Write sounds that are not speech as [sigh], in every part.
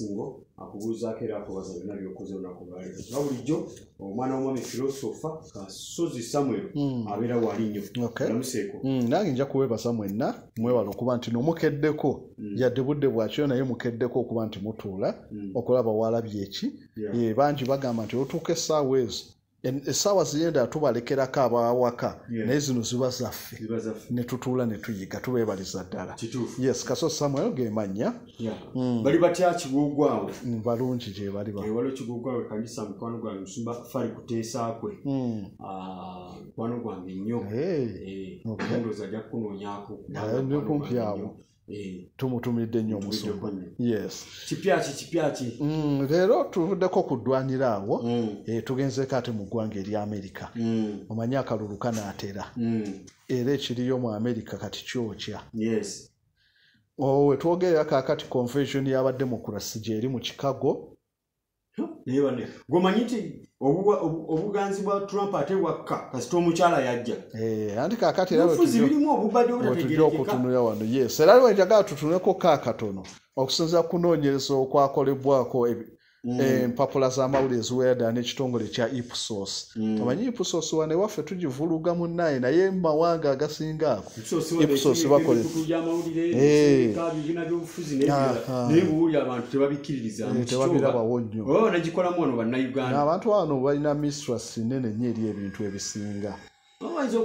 asinga akubuuzaako era akubaza byonna byokoze olunaku lwaleero kuba bulijjo omwana womwami filosofa kasozi samuel hmm. abeera wali nnyo namuseeko hmm, nange nja kuwebasa mwenna mwebala okuba nti nomukeddeko hmm. yadde budde bwakyo naye mukeddeko okuba nti mutuula okulaba walabyeki bangi bagamba nti otuuka essaawa ezo essaawa zigenda tubalekerako abawaka naye zino ziba zaffe netutuula netuyiga tubebaliza ddala yes kaso samuel gemanya mm. bali batya kigugwawe mm, balungi gyebali eh, waliwo kigugwawe kanisa mukwano gwange musumba fali kuteesakwe mm. ah, mukwano gwange nnyo eh, ndoozi ajja kukunoonyako nkumpi awo tumutumidde nnyo omusumba yes kipyaki kipyaki mm, leero tuvuddeko okudwanira awo mm. eh, tugenzeko ate mu ggwanga eri amerika mm. omanye akaluluka n'atera era ekiriyo mu amerika kati kyokya oh, wetwogerera kakati confession yabadde mu kurasi gyeri mu chicago nebane gwomanyi nti obuganzi bwa trump ate wakka kasita omukyala yajja anti kakati eraotujaokutunula wano yes era wenjagala tutunuleko kakatono okusinziza kunoonyereza okwakolebwako Mm. empapula eh, z'amawulire ziweradala n'ekitongole kya epsos mm. omanyi epsos wane waffe tugivuluga mu naye eh. naye mumawanga agasinga ako epsos bakoletebabirabawo nnyo abantu eh, oh, wano balina mistras nene nyo eri ebintu ebisinga anti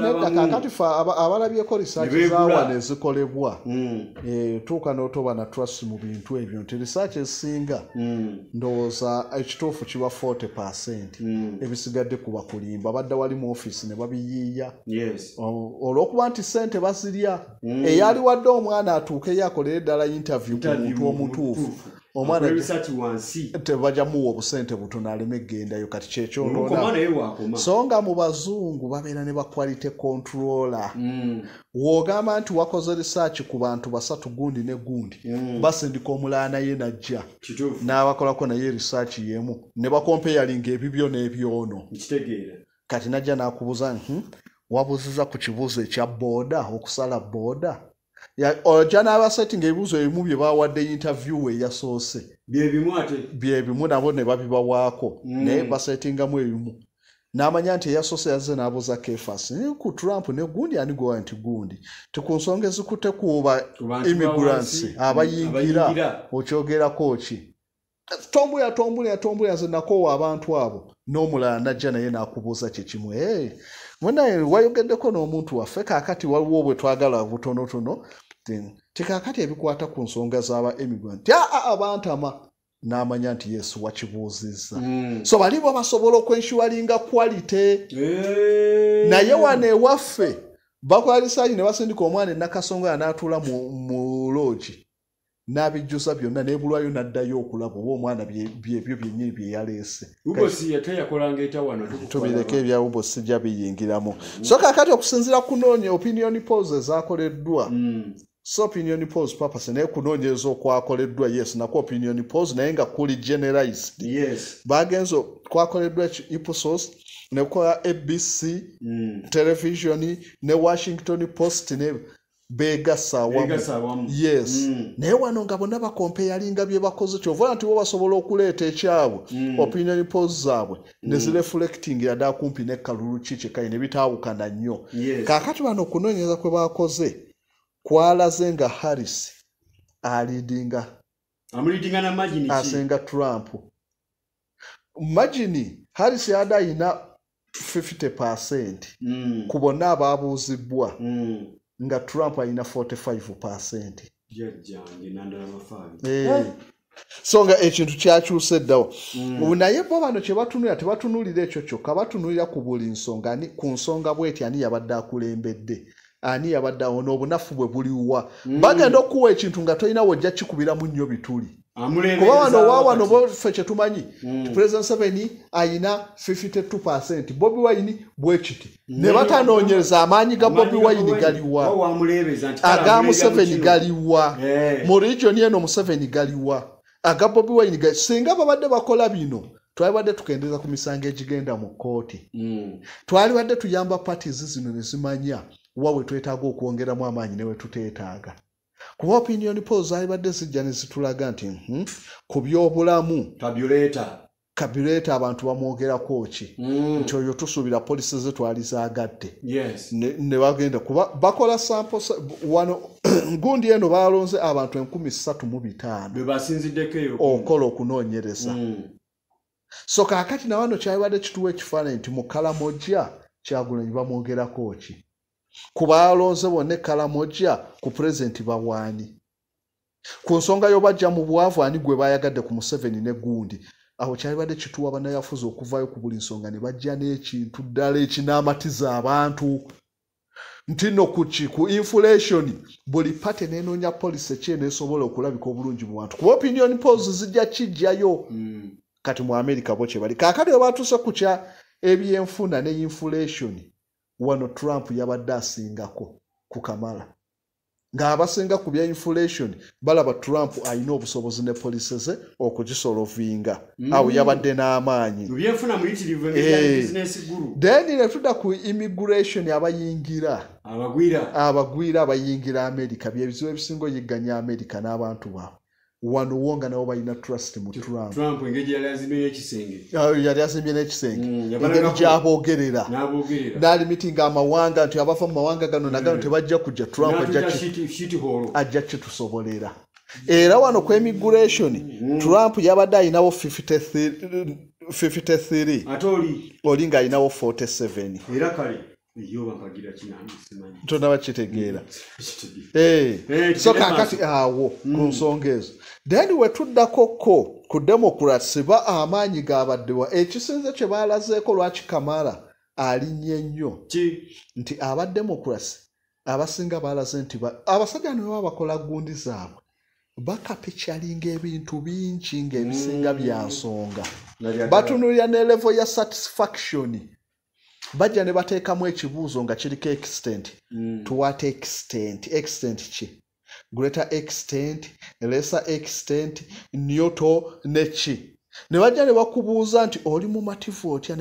nedda kakati fe abalabyeko risaaki zawano ezikolebwa hmm. eh, tuuka n'otoba na trust mu bintu ebyo nti risaaki esinga hmm. ndowooza ekituufu kiba 40 percent hmm. ebisigadde ku bakulimba badde wali mu offisi ne babiyiiya olw'okuba nti sente bazirya eyaali wadde omwana atuukeyo akolere ddala interview ku muntu omutuufu omwana tebajja muwa obusente butono aleme egendayo kati kyekyolonasonga mm, mu bazungu babeera ne bakwalite kontrola mm. wogamba nti wakoze risaaki ku bantu basatu gundi ne gundi mm. basindika omulaana ye najja n'abakolako naye risaaki yemu ne bakompeyalinga ebibyo n'ebyono kati najja n'akubuza hmm, wabuziza ku kibuuzo ekya booda okusala booda ojja n'abaseti ngaebibuuzo ebimu bye bawadde intervyew eyasoose byebimu nabo ne babibawaako hmm. naye basetingamu ebimu n'amanya nti eyasoose yazze n'abuuza kefas eh, ku trump ne gundi ani gwewa nti gundi tiku nsonga ezikute kuba immigrants abayingira okyogerako ki tombula tombula tombula nze nakoowa abantu abo n'omulala najja naye n'akubuuza kyekimu e eh, mwenaye wayogeddeko n'omuntu waffe kaakati waliwo bwe twagala butonotono tekaakati ebikwata ku nsonga zaba emigwa nti aa abantama n'amanya nti yesu wakibuuzizza hmm. so balibo basobola okwenshiwalinga kwalite naye wano ewaffe bakwalisaaki ne basindika omwana enakasonga yanaatuula mu loogi n'abijjusa byonna nebulwayo n'addayo okulaba oba omwana byebyo byenyini byeyaleese tubireke ebya ubosi jabiyingiramu so kakati okusinziira kunoonya opinioni pose ezakoleddwa hmm. so opinion pos papa se nekunonyeza okwakoleddwa yes nakw opinion pos naye nga kuli generalized yes. bagenza okwakoleddwa ipsos nekola abc mm. television ne washington post ne begasa yes mm. naye wano nga bonna bakompeyalinga bye bakoze kyovola nti bo basobola okuleeta ekyabwe mm. opinion pos zaabwe mm. nezireflecting yadde kumpi nekalulu ki kyekali nebitawukana nnyo yes. kakati bano okunonyeza kwe bakoze kwalaze nga harris alidinga asinga trump magini harris yadi ayina 50 percent mm. ku bonna ababuuzibwa mm. nga trump ayina 45 percent eh. so nga ekintu kyakyusa eddawo hmm. naye bo bano kyebatunulira tebatunulira ekyo kyokka batunulira ku buli nsonga ku nsonga bweti ani yabadde akulembedde ani yabadde awo n'obunafu bwe buliwa mm. bagenda okukuwa ekintu nga tolinawo ojja kikubiramu nnyo bituli kuba wano wawano bwefe kyetumanyi mm. president seven ayina 52 percent bobi wayini bwe kiti ne batanoonyereza amaanyi ga bobi wayini galiwa aga museveni galiwa mu regioni eno museveni galiwa aga bobi wayini gali singa babadde bakola bino twalibadde tukendeeza ku misango egigenda mu kooti mm. twalibadde tuyamba patizi zino ne zimanya wa wetwetaaga okwongeramu amaanyi ne wetuteetaaga kuba opinioni pol zaalibadde zijja ne zitulaga nti hmm, ku byobulamu kabuleeta abantu bamwogerako ki hmm. nti oyo tusuubira polisi zetwali zaagadde ne bagenda kuba bakola sampowano [clears throat] gundi eno baalonze abantu enkumi satu mu bitaano okola okunoonyereza hmm. so kaakati nawano kyalibadde kituwa ekifaananyi nti mu kalamojja kyagulanyi bamwogerako ki ku baalonze bonna ekalamojja ku purezenti bawaani ku nsonga yobajja mu bwavu ani gwe bayagadde ku museveni negundi awo kyalibadde kituwa banayafuzi okuvaayo ku buli nsonga ne bajja n'ekintu ddala ekinaamatiza abantu nti no kuki ku infulation buli pate nenoonya polisi eki enesobola okulabika obulungi mu bantu kuba opinion pols zijja kijjayo hmm. kati mu america bo kye bali kaakali we batuuse kukya ebyenfuna ne infulation wano trump yabadde asingako ku kamala ng'abasinga ku bya infulation balaba trump alina obusobozi ne polisi ze okugisolovinga mm. awo yabadde n'amaanyi eh. then netudda ku immigration abayingira abagwira abayingira america byebizibu ebisinga oyigganya america n'abantu baabwe wano wo nga nabo balina trust mu trumpyali azimbye n'ekisengeengeri mm, gyabogerera naali mitinga amawanga nti abava mu mawanga gano nagano mm. tebajja kujja trump ajja kitusobolera era wano ku emigration mm. trump yabadde ayinawo 53 oli ng'ayinawo 47 tonaba eh, eh, kitegeera so kaakati awo hmm. ku nsonga ezo then wetuddako ko ku demokraty seba amaanyi gaabaddewa ekisinze kye baalazeeko lwaki kamala alinnye nnyo nti aba demokraty abasinga baalaze nti abasajja ne baba bakola gundi zaabwe bakapikyalinga ebintu bingi ngaebisinga hmm. bya nsonga batunulira ne levo ya satisfaction bajja ne bateekamu ekibuuzo nga kiriko extent mm. to what extent extent ki greater extent lesser extent nyoto ne ki ne bajja ne bakubuuza nti oli mumativu otya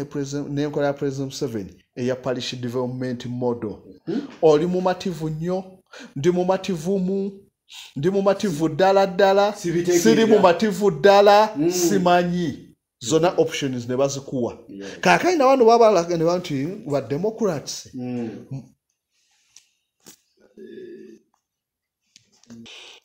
nenkola ya presidem 7 eya parish development model hmm? oli mumativu nnyo ndi mumativu mu ndi mumativu ddala ddala siri mumativu ddala hmm. simanyi mm. zona options nebazikuwa kakaina wano babalaganiba nti ba democrats mm.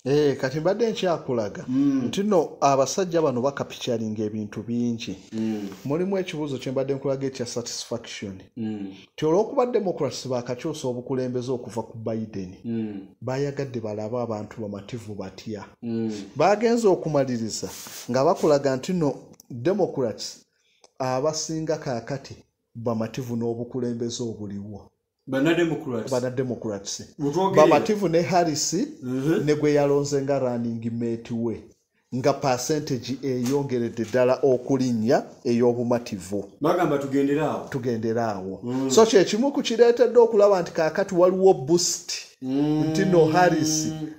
Eh, kati mbadde nkyakulaga mm. nti no abasajja bano bakapicaringa ebintu bingi mm. mulimu ekibuuzo kyembadde nkulaga ekya satisfaction mm. ti olwokuba demokrasi bakakyusa obukulembeze okuva ku biden mm. bayagadde balabe abantu bamativu batya mm. bagenze okumaliriza nga bakulaga nti no democrats abasinga kakati bamativu n'obukulembeze obuliwo bannademocrats bamativu ne harris mhm. negwe yalonze nga running mate we nga pasentagi eyongeredde ddala okulinnya ey'obumativu bagamba tugenderaawo tugenderaawo mm. so kyekimu ku kireetedde okulaba nti kaakati waliwo boost mm. nti no haris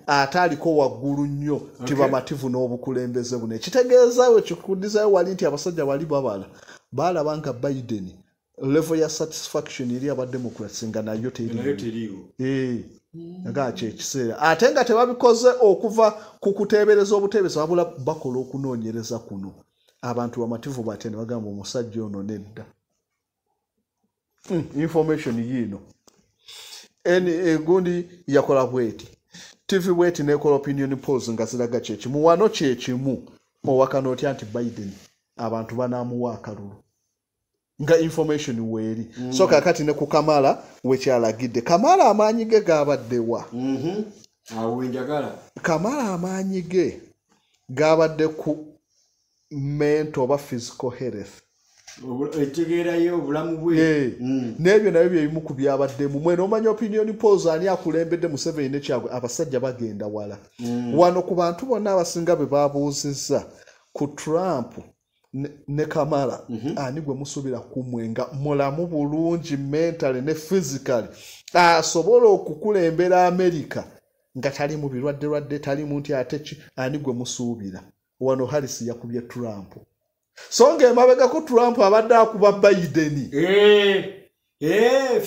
ate aliko waggulu nnyo tibamativu n'obukulembeze buno ekitegeeza ekikudizayo wali nti abasajja bali babala baalaba nga baideni levo ya satisfaction eri aba democrats nga nayo teriiwo ngakyo ekiseera ate nga tebabikoze okuva ku kuteebereza obuteebereza wabula bakola okunoonyereza kuno abantu bamativu bati ne bagamba omusajja ono nedda hmm, information yiino egundi e, yakola bweti tv bweti nekola opinion pols nga ziraga kyekimu wano kyekimu owakano otya nti biden abantu banamuwa akalulu nga information weeri mm. so kakati ne ku kamala wekyalagidde kamala amaanyi ge gaabadde wa mhm. awenjagala mm -hmm. kamala amaanyi ge gaabadde ku mento oba physical health mm. n'ebyo nabyo byebimu ku byabaddemu mwenomanya opinion pols ani akulembedde museveni nekyagwe abasajja bagenda wala mm. wano ku bantu bonna abasinga bwe babuuzizza ku trump ne kamala mhm. ani gwe musubira ku mwenga mulamu bulungi mentale ne physicaly asobola okukulembera amerika nga tali mu birwadde lwadde tali mu nti ate ki ani gwe musuubira wano haris yakubye trump so nga emabegako trump abadde akuba baideni eh, eh,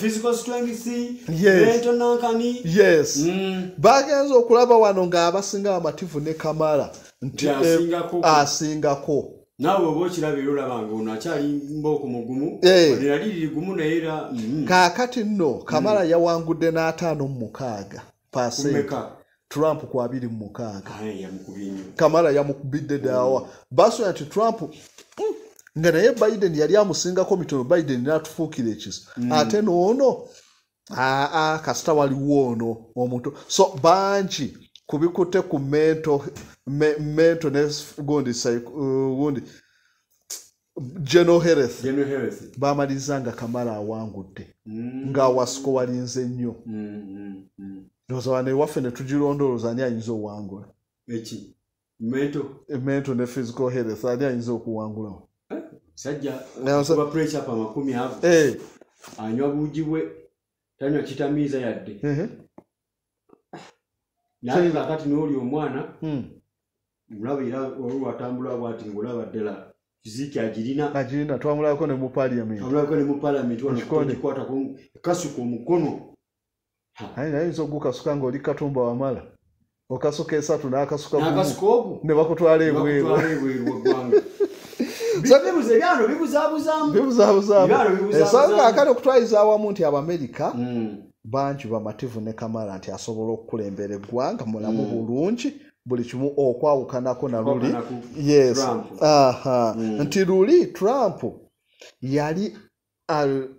mm. bagenza okulaba wano ng'abasinga amativu ne kamala nti eh, asingako naawe oba okiraba era olabanga ono akyalimba okumugumu eraliririgumu eh. naye era mm. kaakati nno mm. kamala yawangudde n'ataano mumukaaga paseka trump kwabiri mumukaaga kamala yamukubidde dawa mm. basoa nti trump nga naye biden yali amusingako mitono biden natufuukira ekiso ate noono aa kasita waliwo ono omuntu so bangi kubikute ku mento me, mento ne gundi uh, gundi genohereth bamalirizanga kamala awangudde mm. ngaawasuko walinze nnyo ndoza mm, mm, mm. newaffe ne tugirondoloza ani ayinza owangula e, mento ne physical health ani ayinza okuwangulawo eh. anywa buugi bwe tanywa kitamiiza yadde uh -huh. naye nga kati n'oli omwana mulaba hmm. era olulwatambula bwati ngaolaba ddala fiziiki agirina agirina twamulabako ne mu paliament amulabako ne mu paliament wanokikwatako ekasuka omukono aye nayinza ogukasuka ng'oli katumba wamala okasuka esatu n'akasuka ogu ne bakutwala ebwerwebwerwaggwanga ebyano bibuzabuzamu esanga akale okutwaliza awamu nti abamerika hmm. bangi bamativu ne kamala nti asobola okukulembera eggwanga mulamu mm. bulungi buli kimu okwawukanako na luli yes. uh-huh. mm. nti luli trump yali al,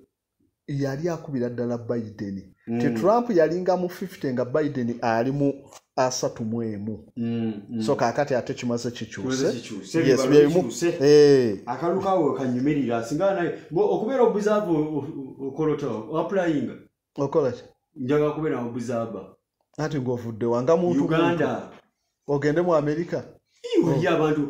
yali akubira ddala biden mm. ti trump yalinga mu 50 nga biden ali mu asatu mu emu so kaakati ate kimaze kikyuseakalukawo kanyumirira singa okubeera obuzaavu okolota applyinga okolaki njagala kubeera mu bizaaba anti gwofudde wanga muntuuganda ogende mu amerika oli oh. abantu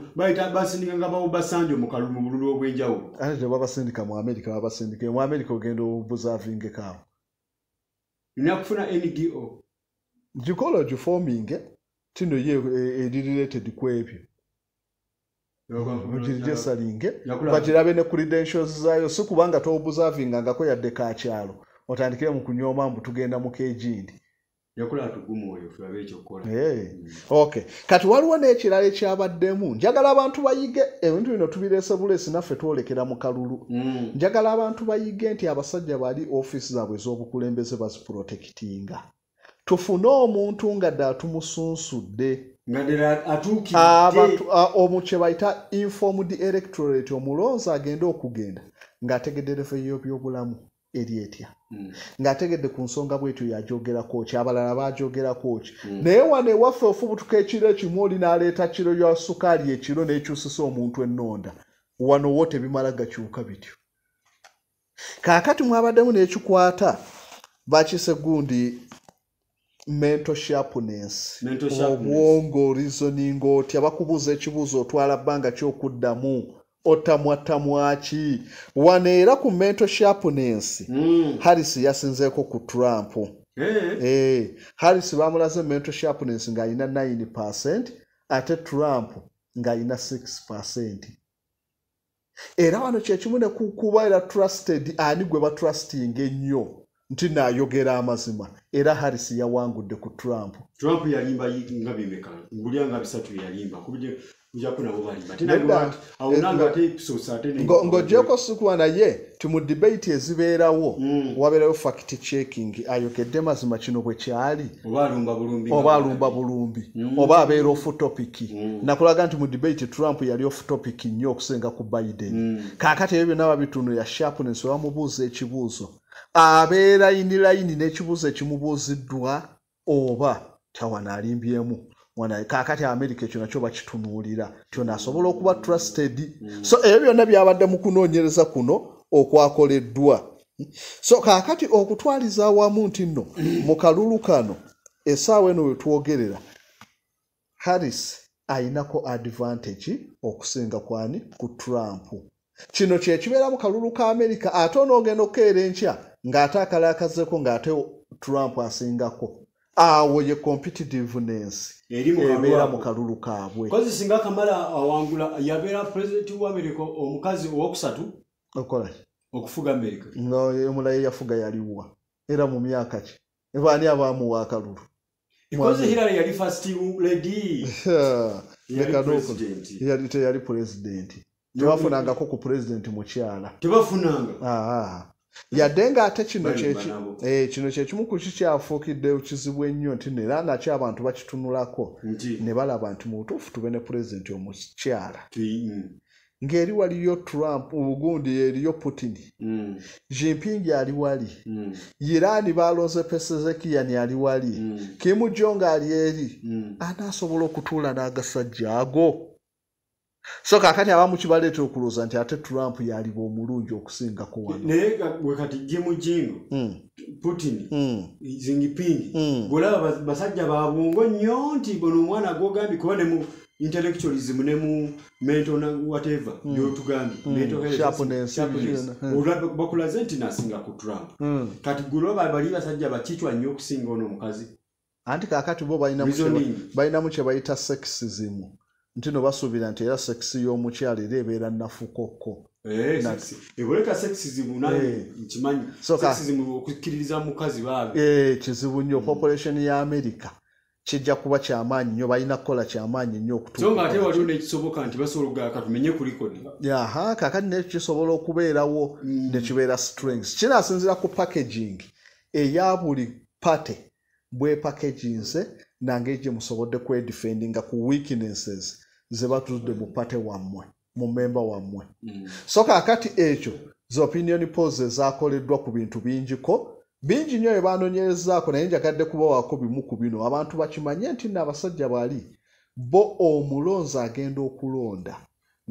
basindikanga babasanjo mukalulu mu bululu obwenjawulo ate tebabasindika mu amerika babasindika mu amerika ogenda obuzaavingekaawo nakufuna ngo gikola ogifoominge tino ye eririleted e, ku ebyo ugirigesalinge bagirabe ne credentials zaayo si kubanga tobuzaavingangako yadde kakyalo otandikire mukunyooma mbu tugenda muka egindi kati waliwo n'ekirala ekyabaddemu njagala abantu bayige ebintu bino tubirese bulesi naffe twolekera mu kalulu mm. njagala abantu bayige nti abasajja bali ofiisi zaabwe ez'obukulembeze baziprotekitinga tufune omuntu nga ddala tumusunsudde omu kye bayita informed electorate omulonzi agende okugenda ng'ategedde refeyo byobulamu eri etya hmm. ng'ategedde ku nsonga bwetyo yajogera kooki abalala bajogera kooki hmm. naye wano ewaffe ofubutuka ekiro ekimu oli n'aleeta kiro ya sukaali ekiro n'ekyusisa omuntu ennonda wano wo tebimala gakyuka bityo kaakati mwabaddemu n'ekikwata bakise gundi mental sharpness obwongo reasoning otya bakubuuza ekibuuzo otwala bbanga kyokuddamu otamwatamwaki wano era ku mental sharpness mm. harris yasinzeeko ku trump hey. Eh? Eh, hey. harris bamulaze mental sharpness nga alina 9 ate trump nga alina 6 era wano kyekimu nekukuba era trusted ani gwe batrusting ennyo nti nayogera amazima era harris yawangudde ku trump trump yalimba nga bimeka ngulya nga bisatu yalimba ng'ogyeko sukuba naye tumudibeiti ezibeerawo mm. wabeerayo fact checking ayogedde mazima kino bwe kyali oba alumba bulumbi oba mm. abeera ofutopiki mm. nakulaga nti mudibeiti trump yali ofutopiki nnyo okusenga ku biden kaakati ebyo byonna babituno yashapunes bamubuuza ekibuuzo abeerayini layini n'ekibuuzo ekimubuuziddwa oba tawanaalimbyemu kakati amerika ekyo nakyo bakitunuulira nti ono asobola mm. okuba trusted mm. so ebyo byonna byabadde mu kunoonyereza kuno okwakoleddwa so kakati okutwaliza awamu nti nno mu kalulu kano esaawa eno wetwogerera harris ayinako advantage okusinga kwani ku trump kino kyekibeera mu kalulu ka amerika ate onoogenda okukeera enkya ng'ate akala akazeko ng'ate trump asingako awo ye competitiveness ebeera mu kalulu kaabwe kozi singa kamala awangula yabeera pulezidenti wamerika omukazi owokusatu okola okufuga amerika noomulaye yafuga yaliwa era mu myaka ki ebaani abaamuwa akalulu yali teyali pulezidenti tebafunangako ku pulezidenti mukyala tebafunanga yadde ngaate kino kyekimu eh, ku kikyafuukidde kizibu ennyo nti era naki abantu bakitunulako ne balaba nti mubutuufu tube ne pulezidenti omukyala mm. ngeri waliyo trump obugundi eriyo putini mm. jimpingi ali wali yirani mm. balonze pesezekiyani ali wali kimujonga ali eri anaasobola okutuula n'agasajja ago so kakati abamu kibaleeta okulooza nti ate trump yaliba omulungi okusingako wanonaye wekati jimu jino hmm. putin zingiping hmm. golaba hmm. basajja babwongo nnyo nti bona omwana gogambye kuba ne mu intellectualism ne mu mentowateve gyotugambyebakulaze nti nasinga ku trump kati golaba bali basajja bakitwa nnyo okusinga ono omukazi anti kakati bo balinamu kye bayita sexism nti nobasuubira nti era sekisi y'omukyalo era ebeera nafukokko eh, eh. eh, kizibu nnyo mm. population ya amerika kijja kuba kyamaanyi nnyo balina kukola kyamaanyi nnyo okutaha kakati nekyo kisobola okubeerawo mm. nekibeera strength kinasinzira ku packaging eya buli pate bwe packaginse nangeri gye musobodde kwedefendinga ku weaknesses zebatudde mu pate wammwe mu memba wammwe mm. so kaakati ekyo ze opinion pols ezakoleddwa ku bintu bingiko bingi nnyo bye banoonyerezaako naye njagadde kubawaako bimu ku bino abantu bakimanye nti naabasajja bali bo omulonzi agenda okulonda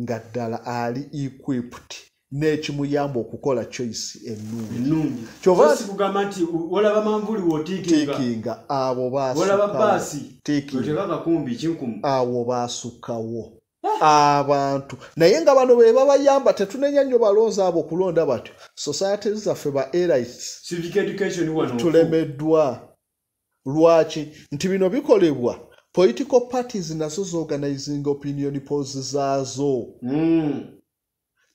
nga ddala ali equipped n'ekimuyamba okukola choyisi ennungi kyobakugamba nti olaba manvuli wotiikinga abo abo baasukawo abantu naye nga bano be babayamba tetunenya nnyo balonzi abo okulonda batyo society zaffe ba tulemeddwa lwaki nti bino bikolebwa political parties nazo zorganizing opinion pos zaazo mm.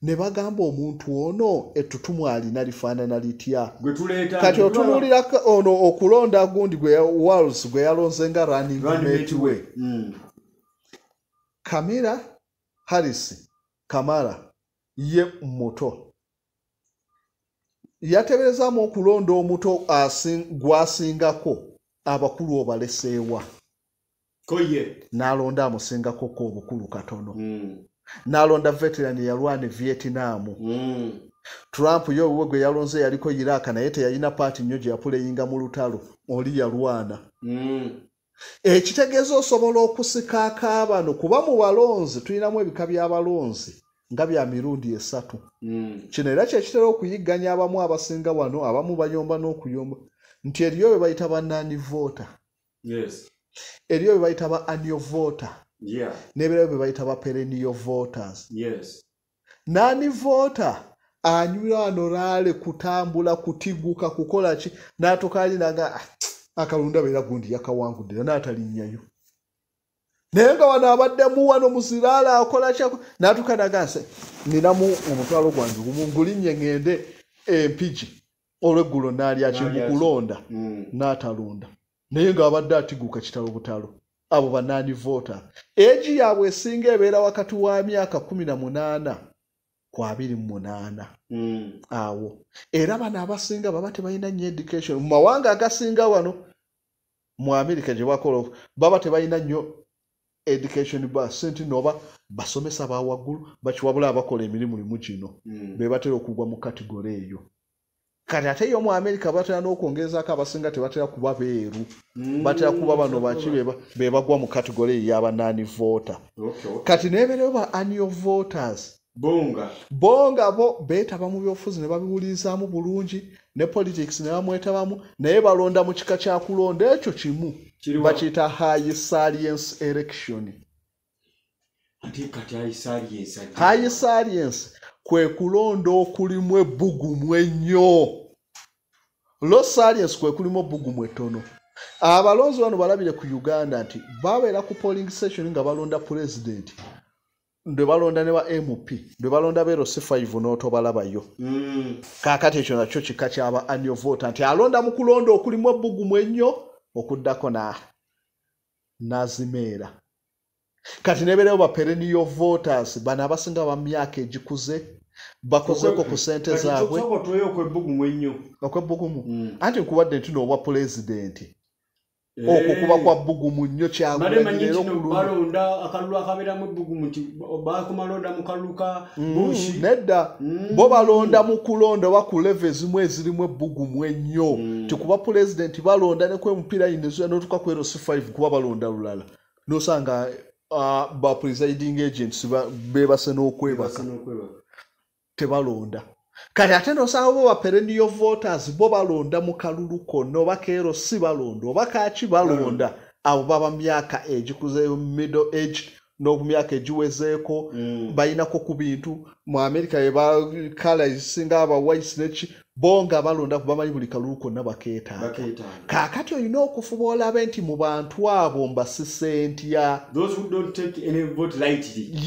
ne bagamba omuntu ono ettutumu alina lifaanana litya kati otunuulira ono okulonda gundi wals gwe yalonze nga running mate hmm. kamira harris kamara ye muto yateberezaamu okulonda omuto gwasingako abakulu obaleseewa n'alonda amusingako k'obukulu katono mm. n'alonda veteran yalwana e vietinaamu mm. trump yo owuwe gwe yalonze yaliko iraka naye teyalina paati nnyo gye yapuleyinga mu lutalo oli yalwana mm. ekitegeezo osobola okusikaaka bano kuba mu balonzi tulinamu ebika by'abalonzi nga bya mirundi esatu mm. kino era kyekitera okuyigganya abamu abasinga wano abamu bayomba n'okuyomba nti eriyo bye bayita bannani vota eriyo bye bayita ba anio vota nebirabo bye bayita ba perenio voters nani vota anywira wano lale kutambula kutiguka kukolaki natokalinanga ah, akalunda beera gundi yakawangudira natalinnyayo naye nga wano abaddemu wano muziraala akola kyak natukanaga nse ninamu omutwalo gwange gumu ngulinnye ngende empigi olweggulo naalyaki mukulonda mm. natalunda naye nga abadde atiguka kitalo butalo abo banani vota egi yaabwe esinga ebeera wakati wa myaka kumi na munaana ku abiri mu munaana hmm. awo era bano abasinga baba tebalina nyo education mu mawanga agasinga wano mu amerika gye bakola baba tebalina nnyo education basente nooba basomesa bawaggulu bakiwabula abakola emirimu limu gino mm. bebatera okugwa mu kategore eyo kati ate yo omuamerica batera n'okwongerezaako abasinga tebatera kuba beeru mm. batera kuba bano baki bebagwa mu katigole eyabanani vota kati nebereo ba anio voters bonga bo betaba mu byofuzi ne babiwulirizaamu bulungi ne politics ne bamwetabamu naye balonda mu kika kya kulonda ekyo kimu bakiyita high science erection high science kwe kulonda okulimu ebbugumu ennyo losalias kwekulimu obugumu etono abalonzi wano balabire ku uganda nti babeera ku polling session nga balonda pulezidenti ne balonda ne ba mp ne balonda be rosi 5 n'otobalabayo mm. kaakati ekyo nakyo kika kyaba anio vota nti alonda mu kulonda okulimu ebbugumu ennyo okuddako na nazimeera kati nebeerewo ba pereniyo voters bano abasinga ba myaka egikuze bakozeko ku sente zaabwe okwebbugumu mm. anti nkuwadde nti n'obwa pulezidenti eh. okwo kuba kwa bbugumu nnyo kyanedda mm, mm. bo balonda mu kulonda oba ku leve ezimu ezirimu ebbugumu ennyo tikuba pulezidenti balonda nekwemupiira yinezoa notuka ku erosi 5 kuba balonda lulala nosanga uh, ba presiding agents bebase n'okwebaka tebalonda kati ate nosanga bo ba perennial voters bo balonda mu kalulu konna oba keero si balonda oba kaaki balonda abo baba myaka egikuzeyo middle aged n'obu myaka egiwezeeko mm. balinako ku bintu mu amerika ebakala ezisinga abawaisi neki bo nga balonda ku bamanyi buli kalulu konna bakeetaaga kaakati olina okufuba olabe nti mu bantu abo mbasisentya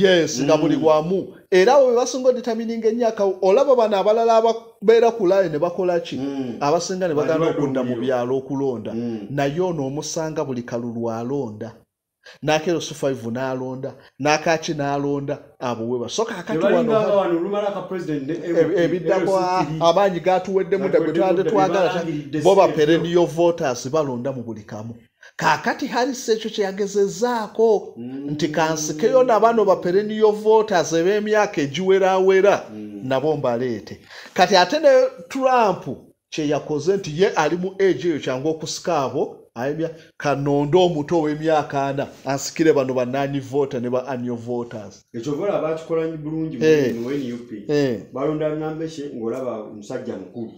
yes nga mm. buli wamu era abo be basinga oditamininga emyaka olaba bano abalala ababeera ku layo ne bakola ki mm. abasinga ne bagana okunda mu byalo okulonda naye ono omusanga buli kalulu alonda nakerosi five n'alonda nakaki n'alonda abo we basoka akatiebiddako amaanyi gatuweddemu da gwe twade twagala bo ba perennio voters balonda mu buli kamu kaakati harisi ekyo kyeyagezezaako mm. nti kansikeyo nabano ba perennio voters ebemyaka egiwerawera mm. nabo mbaleete kati ate ne trump kyeyakoze nti ye ali mu age eyo kyangu okusika abo ayimya kanonde omuto ow'emyaka ana asikire bano bananyi vota ne ba anio voters ekyobala bakikolanyi bulungi eh. nup eh. balonda nambeke ngaolaba omusajja mukulu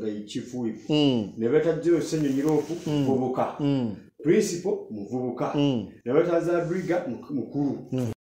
ngaikifuwivu hmm. ne betaziro senyonyiroofu hmm. vubuka hmm. principal muvubuka ne betaza briga mukulu